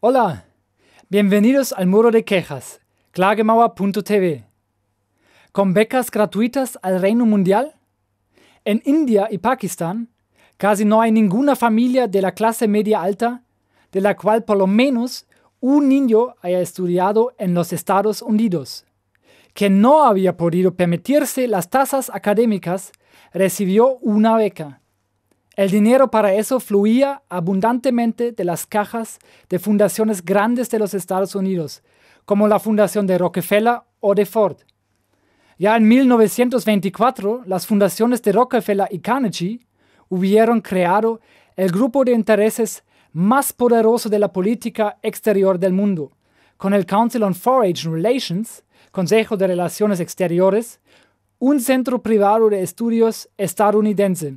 Hola, bienvenidos al muro de quejas, Klagemauer.tv. Con becas gratuitas al reino mundial? En India y Pakistán casi no hay ninguna familia de la clase media alta de la cual por lo menos un niño haya estudiado en los Estados Unidos, que no había podido permitirse las tasas académicas, recibió una beca. El dinero para eso fluía abundantemente de las cajas de fundaciones grandes de los Estados Unidos, como la fundación de Rockefeller o de Ford. Ya en 1924, las fundaciones de Rockefeller y Carnegie hubieron creado el grupo de intereses más poderoso de la política exterior del mundo, con el Council on Foreign Relations, Consejo de Relaciones Exteriores, un centro privado de estudios estadounidense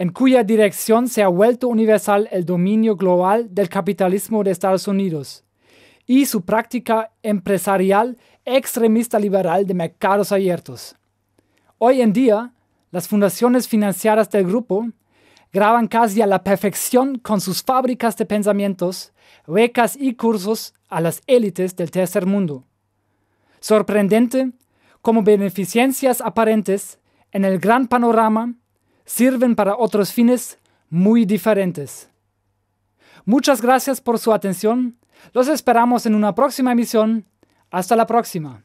en cuya dirección se ha vuelto universal el dominio global del capitalismo de Estados Unidos y su práctica empresarial extremista liberal de mercados abiertos. Hoy en día, las fundaciones financieras del grupo graban casi a la perfección con sus fábricas de pensamientos, becas y cursos a las élites del tercer mundo. Sorprendente, como beneficencias aparentes en el gran panorama sirven para otros fines muy diferentes. Muchas gracias por su atención. Los esperamos en una próxima emisión. Hasta la próxima.